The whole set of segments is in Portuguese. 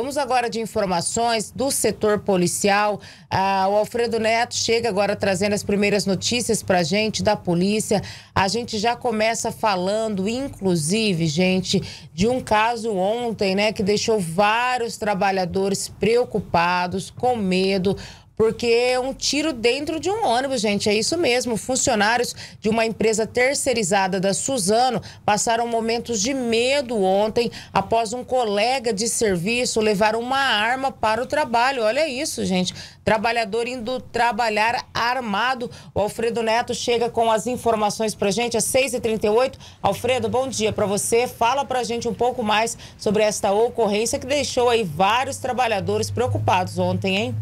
Vamos agora de informações do setor policial. Ah, o Alfredo Neto chega agora trazendo as primeiras notícias para a gente da polícia. A gente já começa falando, inclusive, gente, de um caso ontem, né, que deixou vários trabalhadores preocupados, com medo porque é um tiro dentro de um ônibus, gente. É isso mesmo. Funcionários de uma empresa terceirizada da Suzano passaram momentos de medo ontem após um colega de serviço levar uma arma para o trabalho. Olha isso, gente. Trabalhador indo trabalhar armado. O Alfredo Neto chega com as informações para gente às 6h38. Alfredo, bom dia para você. Fala para gente um pouco mais sobre esta ocorrência que deixou aí vários trabalhadores preocupados ontem, hein?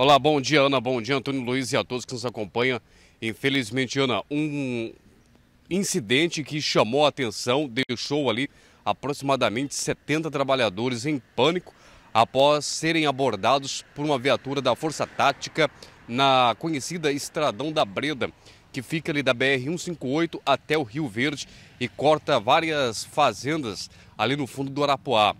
Olá, bom dia, Ana. Bom dia, Antônio Luiz e a todos que nos acompanham. Infelizmente, Ana, um incidente que chamou a atenção, deixou ali aproximadamente 70 trabalhadores em pânico após serem abordados por uma viatura da Força Tática na conhecida Estradão da Breda, que fica ali da BR-158 até o Rio Verde e corta várias fazendas ali no fundo do Arapuá.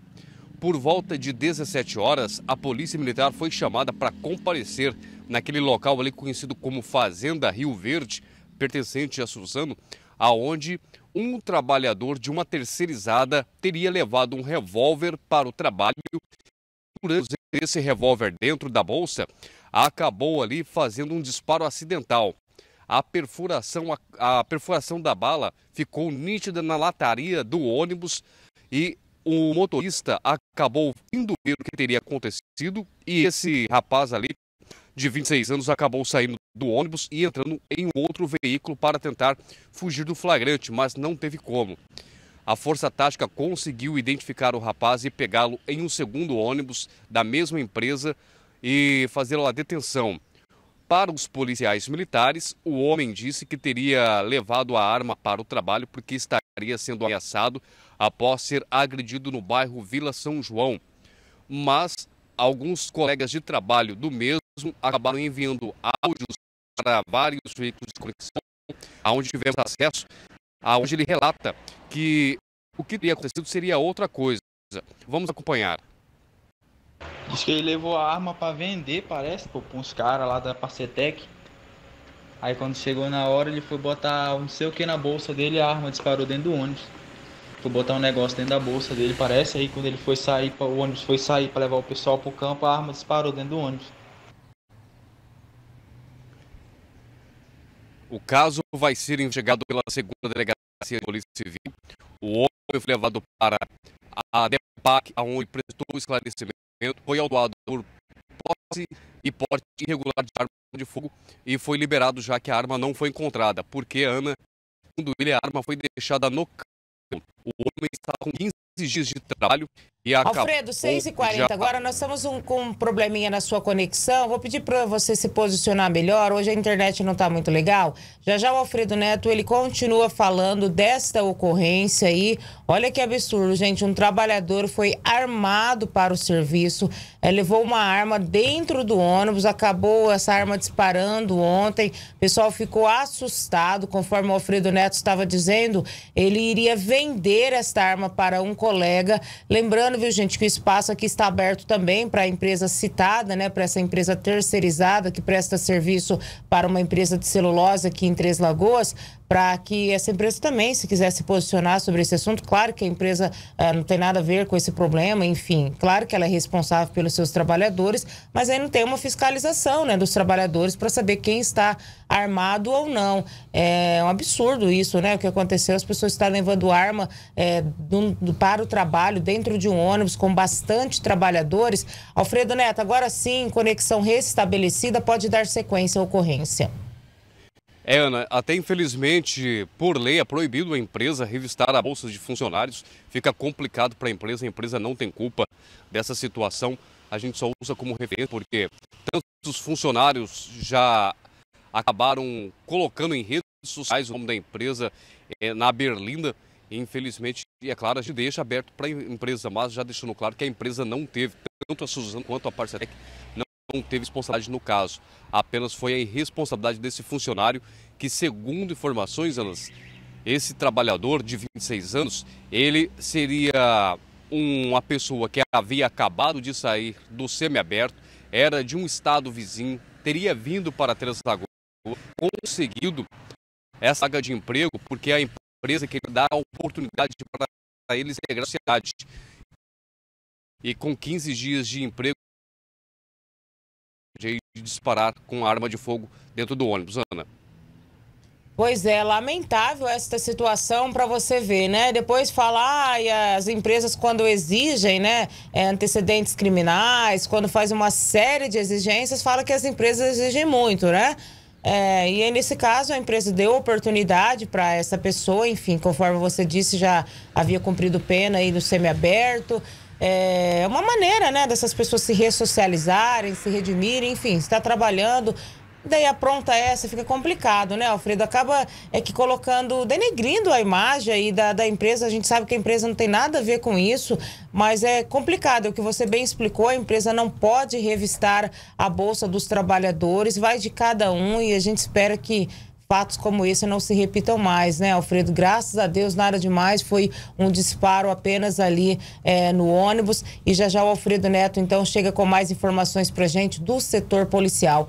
Por volta de 17 horas, a Polícia Militar foi chamada para comparecer naquele local ali conhecido como Fazenda Rio Verde, pertencente a Suzano, aonde um trabalhador de uma terceirizada teria levado um revólver para o trabalho. Durante esse revólver dentro da bolsa, acabou ali fazendo um disparo acidental. A perfuração, a, a perfuração da bala ficou nítida na lataria do ônibus e o motorista acabou indo ver o que teria acontecido e esse rapaz ali, de 26 anos, acabou saindo do ônibus e entrando em um outro veículo para tentar fugir do flagrante, mas não teve como. A Força Tática conseguiu identificar o rapaz e pegá-lo em um segundo ônibus da mesma empresa e fazê-lo a detenção. Para os policiais militares, o homem disse que teria levado a arma para o trabalho porque estaria sendo ameaçado após ser agredido no bairro Vila São João. Mas alguns colegas de trabalho do mesmo acabaram enviando áudios para vários veículos de conexão, aonde tivemos acesso, aonde ele relata que o que teria acontecido seria outra coisa. Vamos acompanhar. Diz que ele levou a arma para vender, parece, pô, pra uns caras lá da Pacetec. Aí quando chegou na hora, ele foi botar não sei o que na bolsa dele, a arma disparou dentro do ônibus. Foi botar um negócio dentro da bolsa dele, parece. Aí quando ele foi sair, o ônibus foi sair para levar o pessoal pro campo, a arma disparou dentro do ônibus. O caso vai ser investigado pela segunda delegacia de polícia civil. O homem foi levado para a DEPAC, onde prestou esclarecimento foi autuado por posse e porte irregular de arma de fogo e foi liberado já que a arma não foi encontrada, porque Ana, segundo ele, a arma foi deixada no campo O homem estava com 15 dias de trabalho e acabou. Alfredo, 6h40, já... agora nós estamos um, com um probleminha na sua conexão. Vou pedir para você se posicionar melhor. Hoje a internet não está muito legal. Já já o Alfredo Neto, ele continua falando desta ocorrência aí. Olha que absurdo, gente. Um trabalhador foi armado para o serviço, é, levou uma arma dentro do ônibus, acabou essa arma disparando ontem. O pessoal ficou assustado, conforme o Alfredo Neto estava dizendo, ele iria vender esta arma para um colega. Lembrando, viu, gente, que o espaço aqui está aberto também para a empresa citada, né? Para essa empresa terceirizada que presta serviço para uma empresa de celulose aqui em Três Lagoas para que essa empresa também, se quiser se posicionar sobre esse assunto, claro que a empresa ah, não tem nada a ver com esse problema, enfim, claro que ela é responsável pelos seus trabalhadores, mas aí não tem uma fiscalização né, dos trabalhadores para saber quem está armado ou não. É um absurdo isso, né? O que aconteceu, as pessoas estão levando arma é, do, do, para o trabalho, dentro de um ônibus, com bastante trabalhadores. Alfredo Neto, agora sim, conexão restabelecida, pode dar sequência à ocorrência. É, Ana, até infelizmente, por lei, é proibido a empresa revistar a bolsa de funcionários. Fica complicado para a empresa, a empresa não tem culpa dessa situação. A gente só usa como referência porque tantos funcionários já acabaram colocando em redes sociais o nome da empresa é, na Berlinda. infelizmente, é claro, a gente deixa aberto para a empresa, mas já deixando claro que a empresa não teve, tanto a Suzano quanto a Parcetec, não, não teve responsabilidade no caso. Apenas foi a irresponsabilidade desse funcionário que, segundo informações, elas, esse trabalhador de 26 anos, ele seria uma pessoa que havia acabado de sair do semiaberto, era de um estado vizinho, teria vindo para Três Lagoas conseguido essa vaga de emprego, porque é a empresa que dá a oportunidade para eles integrar é a cidade. E com 15 dias de emprego, de disparar com arma de fogo dentro do ônibus, Ana. Pois é, lamentável esta situação para você ver, né? Depois falar ah, as empresas quando exigem, né, é, antecedentes criminais, quando faz uma série de exigências, fala que as empresas exigem muito, né? É, e aí, nesse caso, a empresa deu oportunidade para essa pessoa, enfim, conforme você disse, já havia cumprido pena aí do semiaberto. É, é uma maneira, né, dessas pessoas se ressocializarem, se redimirem, enfim, está trabalhando, daí apronta essa, fica complicado, né, Alfredo? Acaba é que colocando, denegrindo a imagem aí da, da empresa. A gente sabe que a empresa não tem nada a ver com isso, mas é complicado. É o que você bem explicou, a empresa não pode revistar a Bolsa dos Trabalhadores, vai de cada um e a gente espera que fatos como esse não se repitam mais, né, Alfredo? Graças a Deus, nada demais, foi um disparo apenas ali é, no ônibus. E já já o Alfredo Neto, então, chega com mais informações para gente do setor policial.